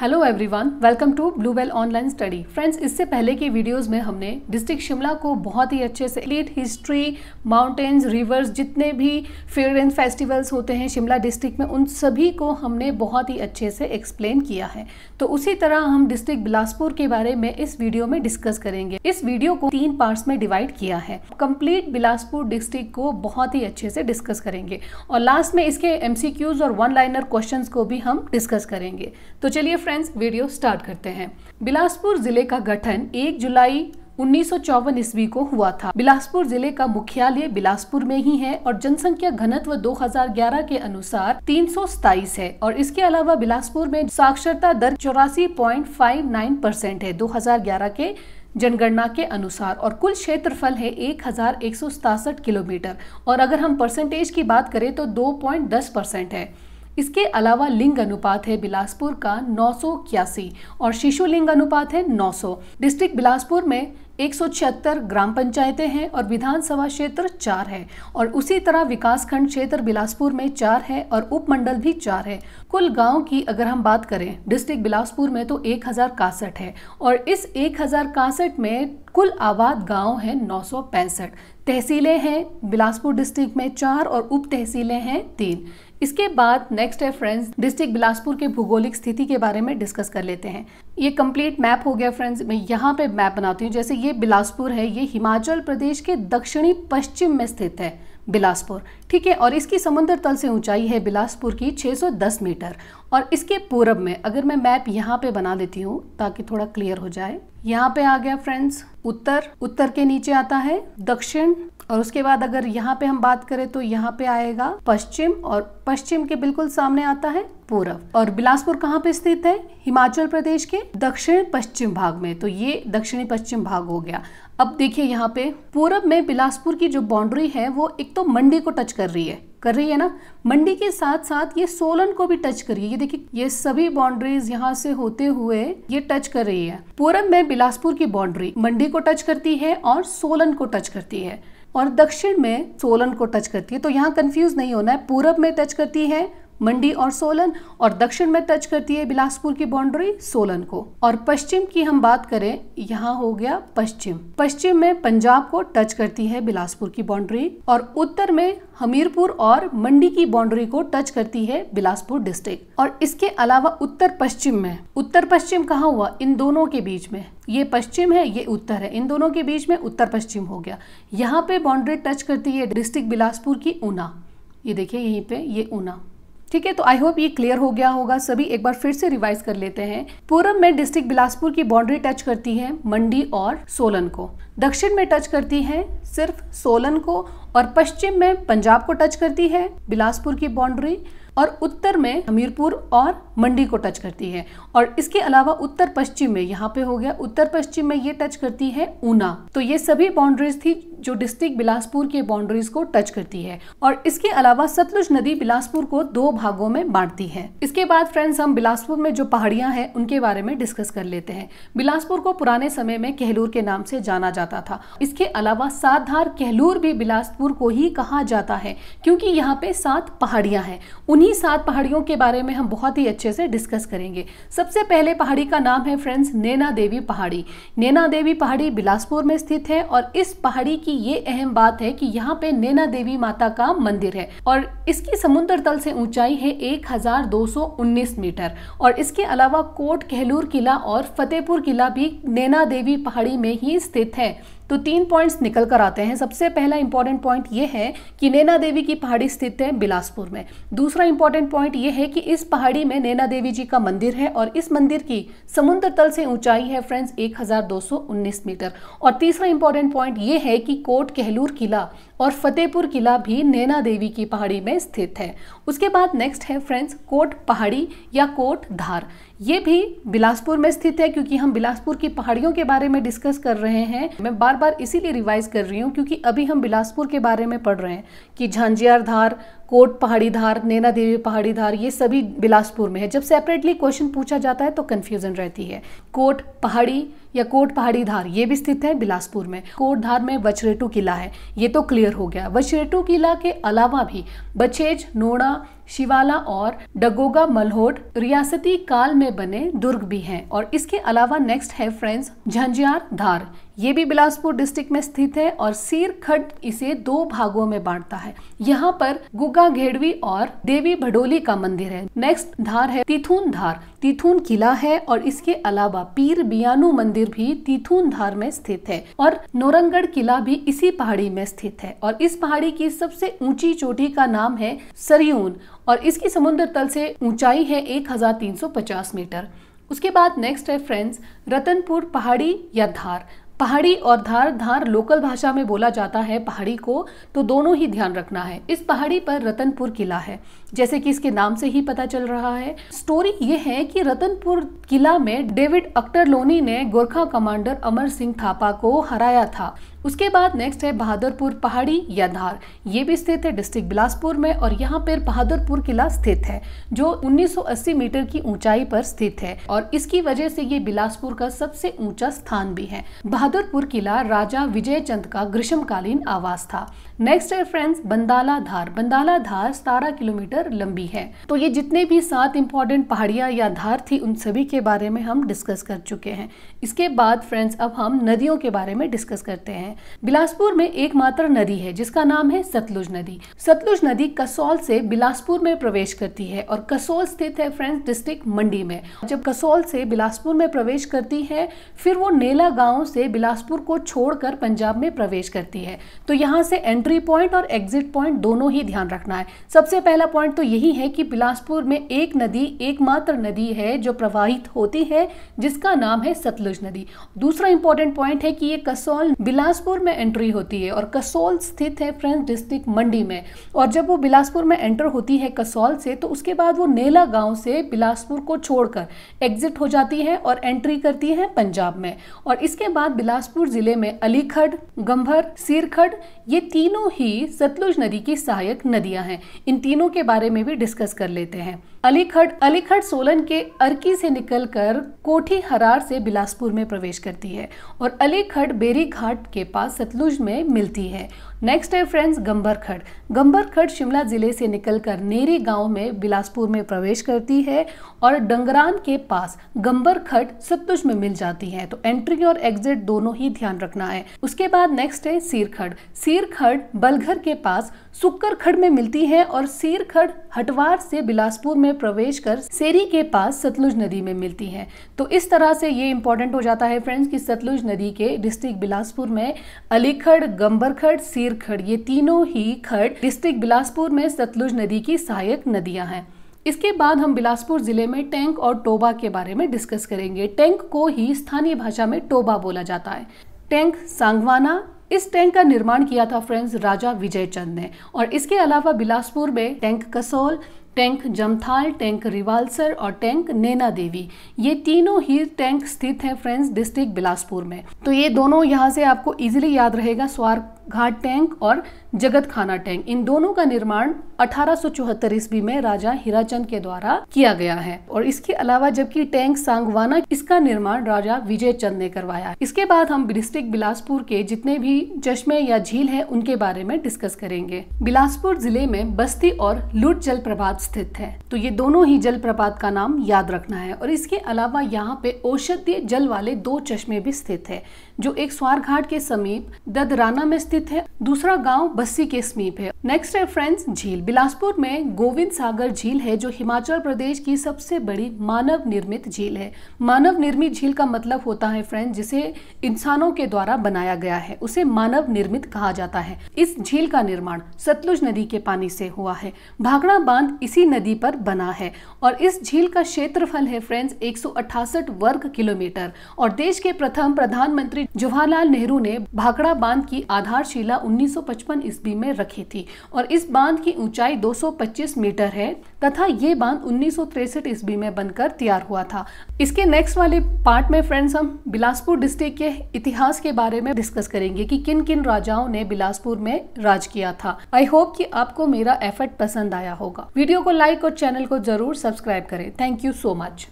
hello everyone welcome to blue whale online study friends इससे पहले की वीडियोस में हमने डिस्ट्रिक्ट शिमला को बहुत ही अच्छे से लेट हिस्ट्री माउंटेन्स रिवर्स जितने भी फेयर एंड फेस्टिवल्स होते हैं शिमला डिस्ट्रिक्ट में उन सभी को हमने बहुत ही अच्छे से एक्सप्लेन किया है तो उसी तरह हम डिस्ट्रिक्ट बिलासपुर के बारे में इस वीडियो में डिस्कस करेंगे इस वीडियो को तीन पार्ट्स में डिवाइड किया है कम्प्लीट बिलासपुर डिस्ट्रिक्ट को बहुत ही अच्छे से डिस्कस करेंगे और लास्ट में इसके एम और वन लाइनर क्वेश्चन को भी हम डिस्कस करेंगे तो चलिए फ्रेंड्स वीडियो स्टार्ट करते हैं बिलासपुर जिले का गठन 1 जुलाई उन्नीस ईस्वी को हुआ था बिलासपुर जिले का मुख्यालय बिलासपुर में ही है और जनसंख्या घनत्व 2011 के अनुसार तीन है और इसके अलावा बिलासपुर में साक्षरता दर चौरासी परसेंट है 2011 के जनगणना के अनुसार और कुल क्षेत्रफल है एक किलोमीटर और अगर हम परसेंटेज की बात करें तो 2.10 परसेंट है इसके अलावा लिंग अनुपात है बिलासपुर का नौ और शिशु लिंग अनुपात है 900 डिस्ट्रिक्ट बिलासपुर में एक ग्राम पंचायतें हैं और विधानसभा क्षेत्र चार है और उसी तरह विकासखंड क्षेत्र बिलासपुर में चार है और उपमंडल भी चार है कुल गांव की अगर हम बात करें डिस्ट्रिक्ट बिलासपुर में तो एक है और इस एक में कुल आबाद गांव है नौ तहसीलें हैं बिलासपुर डिस्ट्रिक्ट में चार और उप तहसीलें हैं तीन इसके बाद नेक्स्ट है फ्रेंड्स डिस्ट्रिक्ट बिलासपुर के भूगोलिक स्थिति के बारे में डिस्कस कर लेते हैं ये कंप्लीट मैप हो गया फ्रेंड्स मैं यहाँ पे मैप बनाती हूँ जैसे ये बिलासपुर है ये हिमाचल प्रदेश के दक्षिणी पश्चिम में स्थित है बिलासपुर ठीक है और इसकी समुद्र तल से ऊंचाई है बिलासपुर की 610 मीटर और इसके पूरब में अगर मैं मैप यहाँ पे बना देती हूँ ताकि थोड़ा क्लियर हो जाए यहाँ पे आ गया फ्रेंड्स उत्तर उत्तर के नीचे आता है दक्षिण और उसके बाद अगर यहाँ पे हम बात करें तो यहाँ पे आएगा पश्चिम और पश्चिम के बिल्कुल सामने आता है पूरब और बिलासपुर कहाँ पे स्थित है हिमाचल प्रदेश के दक्षिण पश्चिम भाग में तो ये दक्षिणी पश्चिम भाग हो गया अब देखिए यहाँ पे पूरब में बिलासपुर की जो बाउंड्री है वो एक तो मंडी को टच कर रही है कर रही है ना मंडी के साथ साथ ये सोलन को भी टच कर रही है ये देखिए ये सभी बाउंड्रीज यहाँ से होते हुए ये टच कर रही है पूरब में बिलासपुर की बाउंड्री मंडी को टच करती है और सोलन को टच करती है और दक्षिण में सोलन को टच करती है तो यहाँ कंफ्यूज नहीं होना है पूरब में टच करती है मंडी और सोलन और दक्षिण में टच करती है बिलासपुर की बाउंड्री सोलन को और पश्चिम की हम बात करें यहाँ हो गया पश्चिम पश्चिम में पंजाब को टच करती है बिलासपुर की बाउंड्री और उत्तर में हमीरपुर और मंडी की बाउंड्री को टच करती है बिलासपुर डिस्ट्रिक्ट और इसके अलावा उत्तर पश्चिम में उत्तर पश्चिम कहाँ हुआ इन दोनों के बीच में ये पश्चिम है ये उत्तर है इन दोनों के बीच में उत्तर पश्चिम हो गया यहाँ पे बाउंड्री टच करती है डिस्ट्रिक्ट बिलासपुर की ऊना ये देखिए यहीं पे ये ऊना ठीक है तो आई होप ये क्लियर हो गया होगा सभी एक बार फिर से रिवाइज कर लेते हैं पूर्व में डिस्ट्रिक्ट बिलासपुर की बाउंड्री टच करती है मंडी और सोलन को दक्षिण में टच करती है सिर्फ सोलन को और पश्चिम में पंजाब को टच करती है बिलासपुर की बाउंड्री और उत्तर में हमीरपुर और मंडी को टच करती है और इसके अलावा उत्तर पश्चिम में यहाँ पे हो गया उत्तर पश्चिम में ये टच करती है ऊना तो ये सभी बाउंड्रीज थी जो डिस्ट्रिक्ट बिलासपुर के बाउंड्रीज को टच करती है और इसके अलावा सतलुज नदी बिलासपुर को दो भागों में बांटती है इसके बाद फ्रेंड्स हम बिलासपुर में जो पहाड़ियां हैं उनके बारे में डिस्कस कर लेते हैं बिलासपुर को पुराने समय में कहलूर के नाम से जाना जाता था इसके अलावा सात धार कहलूर भी बिलासपुर को ही कहा जाता है क्योंकि यहाँ पे सात पहाड़ियां हैं उन्ही सात पहाड़ियों के बारे में हम बहुत ही अच्छे से डिस्कस करेंगे सबसे पहले पहाड़ी का नाम है फ्रेंड्स नैना देवी पहाड़ी नैना देवी पहाड़ी बिलासपुर में स्थित है और इस पहाड़ी की की ये अहम बात है कि यहाँ पे नैना देवी माता का मंदिर है और इसकी समुद्र तल से ऊंचाई है 1219 मीटर और इसके अलावा कोट कहलूर किला और फतेहपुर किला भी नैना देवी पहाड़ी में ही स्थित है तो तीन पॉइंट्स निकल कर आते हैं सबसे पहला इंपॉर्टेंट पॉइंट ये है कि नैना देवी की पहाड़ी स्थित है बिलासपुर में दूसरा इंपॉर्टेंट पॉइंट ये है कि इस पहाड़ी में नैना देवी जी का मंदिर है और इस मंदिर की समुद्र तल से ऊंचाई है फ्रेंड्स एक मीटर और तीसरा इंपॉर्टेंट पॉइंट ये है कि कोट कहलूर किला और फतेहपुर किला भी नैना देवी की पहाड़ी में स्थित है उसके बाद नेक्स्ट है फ्रेंड्स कोट पहाड़ी या कोट धार ये भी बिलासपुर में स्थित है क्योंकि हम बिलासपुर की पहाड़ियों के बारे में डिस्कस कर रहे हैं मैं बार बार इसीलिए रिवाइज कर रही हूँ क्योंकि अभी हम बिलासपुर के बारे में पढ़ रहे हैं कि झांझियार धार कोट पहाड़ी धार नैना देवी पहाड़ी धार ये सभी बिलासपुर में है जब सेपरेटली क्वेश्चन पूछा जाता है तो कन्फ्यूजन रहती है कोट पहाड़ी या कोट पहाड़ी धार ये भी स्थित है बिलासपुर में कोट धार में वचरेटू किला है ये तो क्लियर हो गया वचरेटू किला के अलावा भी बचेज नोड़ा शिवाला और डगोगा मल्होट रियासती काल में बने दुर्ग भी हैं और इसके अलावा नेक्स्ट है फ्रेंड्स झंझियार धार ये भी बिलासपुर डिस्ट्रिक्ट में स्थित है और सीर खड इसे दो भागों में बांटता है यहाँ पर गुगा घेड़वी और देवी भडोली का मंदिर है नेक्स्ट धार है तिथुन धार तिथुन किला है और इसके अलावा पीर बियानु मंदिर भी तिथुन धार में स्थित है और नोरंगढ़ किला भी इसी पहाड़ी में स्थित है और इस पहाड़ी की सबसे ऊंची चोटी का नाम है सरयून और इसकी समुद्र तल से ऊंचाई है 1350 मीटर उसके बाद नेक्स्ट है फ्रेंड्स रतनपुर पहाड़ी या धार पहाड़ी और धार धार लोकल भाषा में बोला जाता है पहाड़ी को तो दोनों ही ध्यान रखना है इस पहाड़ी पर रतनपुर किला है जैसे कि इसके नाम से ही पता चल रहा है स्टोरी ये है कि रतनपुर किला में डेविड अख्तर लोनी ने गोरखा कमांडर अमर सिंह थापा को हराया था उसके बाद नेक्स्ट है बहादुरपुर पहाड़ी या धार ये भी स्थित है डिस्ट्रिक्ट बिलासपुर में और यहाँ पर बहादुरपुर किला स्थित है जो 1980 मीटर की ऊंचाई पर स्थित है और इसकी वजह से ये बिलासपुर का सबसे ऊंचा स्थान भी है बहादुरपुर किला राजा विजय चंद का ग्रीष्मकालीन आवास था नेक्स्ट है फ्रेंड्स बंदाला धार बंदाला धार सतारह किलोमीटर मीटर लंबी है तो ये जितने भी सात इंपॉर्टेंट पहाड़ियां या धार थी उन सभी के बारे में हम डिस्कस कर चुके हैं इसके बाद फ्रेंड्स अब हम नदियों के बारे में डिस्कस करते हैं बिलासपुर में एकमात्र नदी है जिसका नाम है सतलुज नदी सतलुज नदी कसौल से बिलासपुर में प्रवेश करती है और कसौल स्थित है फ्रेंड्स डिस्ट्रिक्ट मंडी में जब कसौल से बिलासपुर में प्रवेश करती है फिर वो नेला गांव से बिलासपुर को छोड़कर पंजाब में प्रवेश करती है तो यहाँ से एंट्री पॉइंट और एग्जिट पॉइंट दोनों ही ध्यान रखना है सबसे पहला पॉइंट कारण तो यही है कि बिलासपुर में एक नदी एकमात्र नदी है जो प्रवाहित होती है जिसका नाम है सतलुज नदी दूसरा इंपॉर्टेंट पॉइंट है कि ये कसौल बिलासपुर में एंट्री होती है और कसौल स्थित है फ्रेंड्स डिस्ट्रिक्ट मंडी में और जब वो बिलासपुर में एंटर होती है कसौल से तो उसके बाद वो नेला गाँव से बिलासपुर को छोड़कर एग्जिट हो जाती है और एंट्री करती है पंजाब में और इसके बाद बिलासपुर जिले में अलीखड़ गंभर सीरखड़ ये तीनों ही सतलुज नदी की सहायक नदियां हैं इन तीनों के बारे बारे में भी डिस्कस कर लेते हैं अलीखड़ अलीखड़ सोलन के अर्की से निकलकर कोठी हरार से बिलासपुर में प्रवेश करती है और अलीखड़ बेरी घाट के पास सतलुज में मिलती है नेक्स्ट है फ्रेंड्स गंबरखड़ गंबरखड़ शिमला ज़िले से निकलकर नेरी गांव में बिलासपुर में प्रवेश करती है और डंगरान के पास खड सतलुज में मिल जाती है तो एंट्री और एग्जिट दोनों ही ध्यान रखना है उसके बाद नेक्स्ट है सीरखड़ सीरखड़ बलघर के पास सुक्कर खड़ में मिलती है और सीरखड़ हटवार से बिलासपुर में में प्रवेश कर सेरी के पास सतलुज नदी में मिलती है तो इस तरह से ये इंपॉर्टेंट हो जाता है फ्रेंड्स कि सतलुज नदी के डिस्ट्रिक्ट बिलासपुर में अलीखड़ गंबरखड़ सीरखड़ ये तीनों ही खड़ डिस्ट्रिक्ट बिलासपुर में सतलुज नदी की सहायक नदियाँ हैं इसके बाद हम बिलासपुर ज़िले में टैंक और टोबा के बारे में डिस्कस करेंगे टैंक को ही स्थानीय भाषा में टोबा बोला जाता है टैंक सांगवाना इस टैंक का निर्माण किया था फ्रेंड्स राजा विजय चंद ने और इसके अलावा बिलासपुर में tank Kasol tank Jamthal tank Rewalsar और टैंक नैना देवी ये तीनों ही टैंक स्थित हैं फ्रेंड्स डिस्ट्रिक्ट बिलासपुर में तो ये दोनों यहाँ से आपको इजीली याद रहेगा स्वार घाट टैंक और जगत खाना टैंक इन दोनों का निर्माण अठारह ईस्वी में राजा हीराचंद के द्वारा किया गया है और इसके अलावा जबकि टैंक सांगवाना इसका निर्माण राजा विजय चंद ने करवाया इसके बाद हम डिस्ट्रिक्ट बिलासपुर के जितने भी चश्मे या झील है उनके बारे में डिस्कस करेंगे बिलासपुर जिले में बस्ती और लुट जल स्थित है तो ये दोनों ही जल का नाम याद रखना है और इसके अलावा यहाँ पे औषधीय जल वाले दो चश्मे भी स्थित है जो एक स्वार घाट के समीप ददराना में स्थित है दूसरा गांव बस्सी के समीप है नेक्स्ट है फ्रेंड्स झील बिलासपुर में गोविंद सागर झील है जो हिमाचल प्रदेश की सबसे बड़ी मानव निर्मित झील है मानव निर्मित झील का मतलब होता है फ्रेंड्स जिसे इंसानों के द्वारा बनाया गया है उसे मानव निर्मित कहा जाता है इस झील का निर्माण सतलुज नदी के पानी से हुआ है भागड़ा बांध इसी नदी पर बना है और इस झील का क्षेत्रफल है फ्रेंड्स एक वर्ग किलोमीटर और देश के प्रथम प्रधानमंत्री जवाहरलाल नेहरू ने भाखड़ा बांध की आधारशिला 1955 ईस्वी में रखी थी और इस बांध की ऊंचाई 225 मीटर है तथा ये बांध उन्नीस ईस्वी में बनकर तैयार हुआ था इसके नेक्स्ट वाले पार्ट में फ्रेंड्स हम बिलासपुर डिस्ट्रिक्ट के इतिहास के बारे में डिस्कस करेंगे कि किन किन राजाओं ने बिलासपुर में राज किया था आई होप कि आपको मेरा एफर्ट पसंद आया होगा वीडियो को लाइक और चैनल को जरूर सब्सक्राइब करें थैंक यू सो मच